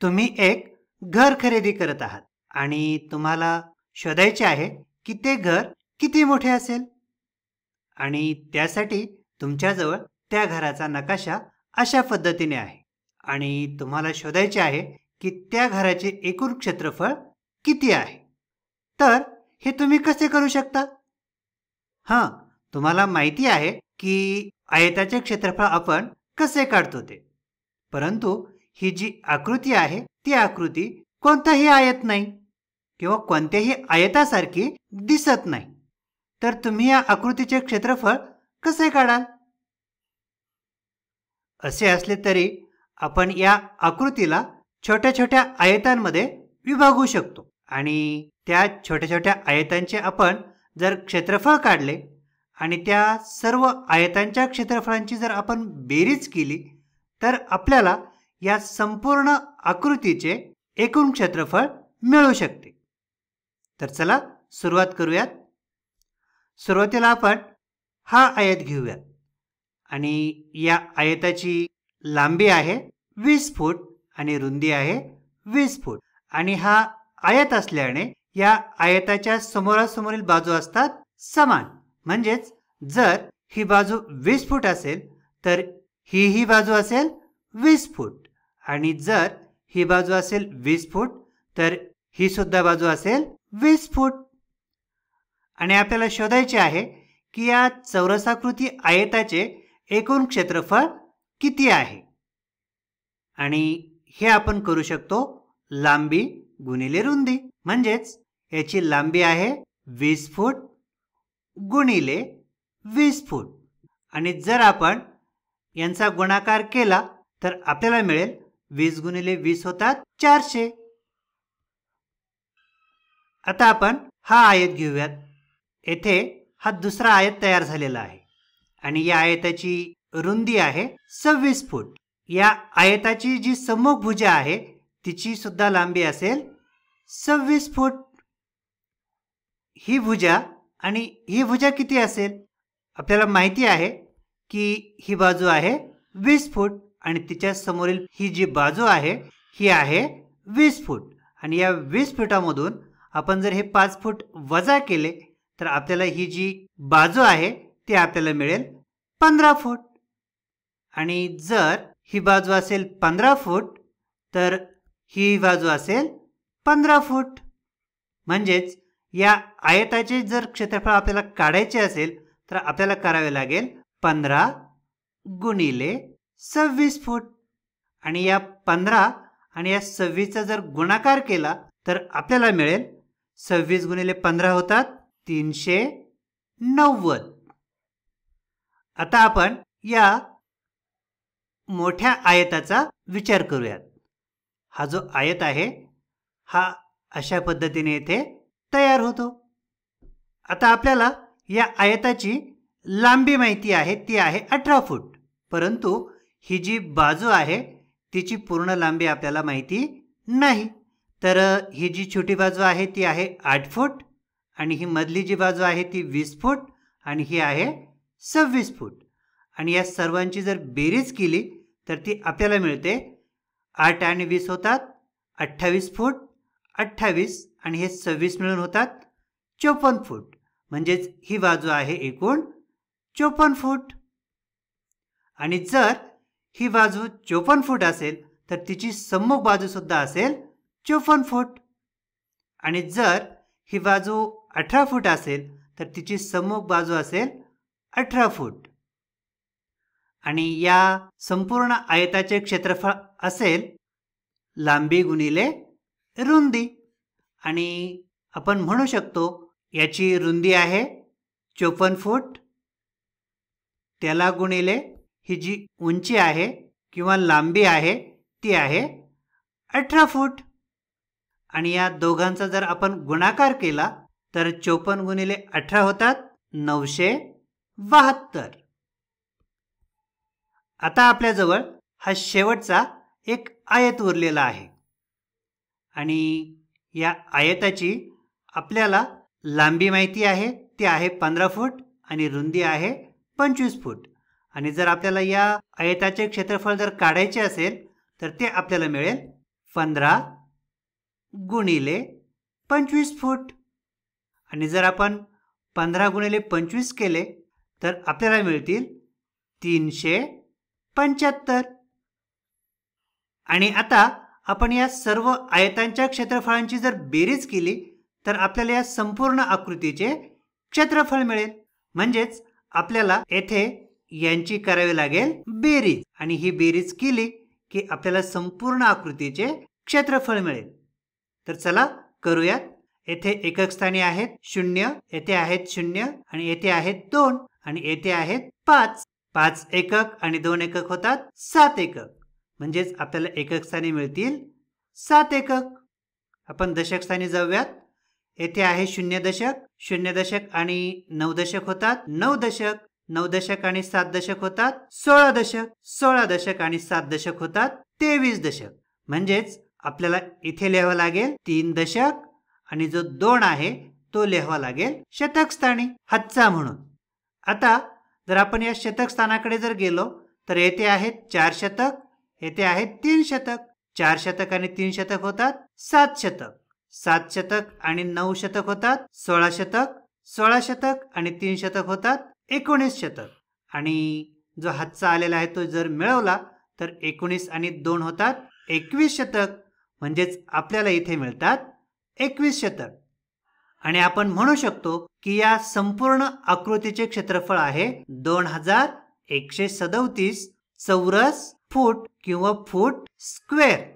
तुम्ही एक घर खरेदी करत आहात आणि तुम्हाला शोधायचे आहे की ते घर किती मोठे असेल आणि त्यासाठी तुमच्याजवळ त्या घराचा नकाशा अशा पद्धतीने आहे आणि तुम्हाला शोधायचे आहे की त्या घराचे एकूण क्षेत्रफळ किती आहे तर हे तुम्ही कसे करू शकता हां तुम्हाला माहिती आहे की आयताचे क्षेत्रफळ आपण कसे काढतो ते परंतु ही जी आकृती आहे ती आकृती कोणताही आयत नाही किंवा कोणत्याही आयतासारखी दिसत नाही तर तुम्ही या आकृतीचे क्षेत्रफळ कसे काढाल असे असले तरी आपण या आकृतीला छोट्या छोट्या आयतांमध्ये विभागू शकतो आणि त्या छोट्या छोट्या आयतांचे आपण जर क्षेत्रफळ काढले आणि त्या सर्व आयतांच्या क्षेत्रफळांची जर आपण बेरीज केली तर आपल्याला या संपूर्ण आकृतीचे एकूण क्षेत्रफळ मिळू शकते तर चला सुरुवात करूयात सुरुवातीला आपण हा आयत घेऊयात आणि या आयताची लांबी आहे वीस फूट आणि रुंदी आहे वीस फूट आणि हा आयत असल्याने या आयताच्या समोरासमोरील बाजू असतात समान म्हणजेच जर ही बाजू वीस फूट असेल तर ही ही बाजू असेल वीस फूट आणि जर ही बाजू असेल वीस फूट तर ही सुद्धा बाजू असेल वीस फूट आणि आपल्याला शोधायचे आहे की या चौरसाकृती आयताचे एकूण क्षेत्रफळ किती आहे आणि हे आपण करू शकतो लांबी गुणिले रुंदी म्हणजेच याची लांबी आहे वीस फूट गुणिले वीस फूट आणि जर आपण यांचा गुणाकार केला तर आपल्याला मिळेल वीस गुणिले वीस होतात चारशे आता आपण हा आयत घेऊयात येथे हा दुसरा आयत तयार झालेला आहे आणि या आयताची रुंदी आहे सव्वीस फूट या आयताची जी समोक भुजा आहे तिची सुद्धा लांबी असेल सव्वीस फूट ही भुजा आणि ही भुजा किती असेल आपल्याला माहिती आहे की ही बाजू आहे वीस फूट आणि तिच्या समोरील ही जी बाजू आहे ही आहे वीस फूट आणि या वीस फुटामधून आपण जर हे पाच फूट वजा केले तर आपल्याला ही जी बाजू आहे ती आपल्याला मिळेल पंधरा फूट आणि जर ही बाजू असेल पंधरा फूट तर ही बाजू असेल पंधरा फूट म्हणजेच या आयताचे जर क्षेत्रफळ आपल्याला काढायचे असेल तर आपल्याला करावे लागेल पंधरा गुणिले सव्वीस फूट आणि या पंधरा आणि या सव्वीसचा जर गुणाकार केला तर आपल्याला मिळेल सव्वीस गुणिले पंधरा होतात तीनशे नव्वद आता आपण या मोठ्या आयताचा विचार करूयात हा जो आयत आहे हा अशा पद्धतीने येथे तयार होतो आता आपल्याला या आयताची लांबी माहिती आहे ती आहे अठरा फूट परंतु ही जी बाजू आहे तिची पूर्ण लांबी आपल्याला माहिती नाही तर ही जी छोटी बाजू आहे ती आहे आठ फूट आणि ही मधली जी बाजू आहे ती वीस फूट आणि ही आहे सव्वीस फूट आणि या सर्वांची जर बेरीज केली तर ती आपल्याला मिळते आठ आणि वीस होतात अठ्ठावीस फूट अठ्ठावीस आणि हे सव्वीस मिळून होतात चोपन्न फूट म्हणजेच ही बाजू आहे एकूण चोपन्न फूट आणि जर ही बाजू चोपन्न फूट असेल तर तिची सम्मुख बाजूसुद्धा असेल चोपन्न फूट आणि जर ही बाजू अठरा फूट असेल तर तिची सम्मुख बाजू असेल अठरा फूट आणि या संपूर्ण आयताचे क्षेत्रफळ असेल लांबी गुणिले रुंदी आणि आपण म्हणू शकतो याची रुंदी आहे चोपन्न फूट त्याला गुणिले ही जी उंची आहे किंवा लांबी आहे ती आहे अठरा फूट आणि या दोघांचा जर आपण गुणाकार केला तर चोपन्न गुणिले अठरा होतात नऊशे बहात्तर आता आपल्याजवळ हा शेवटचा एक आयत उरलेला आहे आणि या आयताची आपल्याला लांबी माहिती आहे ती आहे पंधरा फूट आणि रुंदी आहे पंचवीस फूट आणि जर आपल्याला या आयताचे क्षेत्रफळ जर काढायचे असेल तर ते आपल्याला मिळेल पंधरा गुणिले पंचवीस फूट आणि जर आपण पंधरा गुणिले पंचवीस केले तर आपल्याला मिळतील तीनशे पंच्याहत्तर आणि आता आपण या सर्व आयतांच्या क्षेत्रफळांची जर बेरीज केली तर आपल्याला या संपूर्ण आकृतीचे क्षेत्रफळ मिळेल म्हणजेच आपल्याला येथे यांची करावी लागेल बेरीज आणि ही बेरीज केली की आपल्याला संपूर्ण आकृतीचे क्षेत्रफळ मिळेल तर चला करूयात येथे एकक स्थानी आहेत शून्य येथे आहेत शून्य आणि येथे आहेत दोन आणि येथे आहेत पाच पाच एकक आणि दोन एकक होतात सात एकक म्हणजेच आपल्याला एकक स्थानी मिळतील सात एकक आपण दशक स्थानी जाऊयात येथे आहे शून्य दशक शून्य दशक आणि नऊ दशक होतात नऊ दशक नऊ दशक आणि सात दशक होतात सोळा दशक सोळा दशक आणि सात दशक होतात तेवीस दशक म्हणजेच आपल्याला इथे लिहावं लागेल तीन दशक आणि जो दोन आहे तो लिहावा लागेल शतकस्थानी हच्चा म्हणून आता जर आपण या शतकस्थानाकडे जर गेलो तर येथे आहेत चार शतक येथे आहेत तीन शतक चार शतक आणि तीन शतक होतात सात शतक सात शतक आणि नऊ शतक होतात सोळा शतक सोळा शतक आणि तीन शतक होतात एकोणीस शतक आणि जो हातचा आलेला आहे तो जर मिळवला तर एकोणीस आणि दोन होतात एकवीस शतक म्हणजेच आपल्याला इथे मिळतात एकवीस शतक आणि आपण म्हणू शकतो की या संपूर्ण आकृतीचे क्षेत्रफळ आहे दोन हजार एकशे सदोतीस चौरस फूट किंवा फूट स्क्वेअर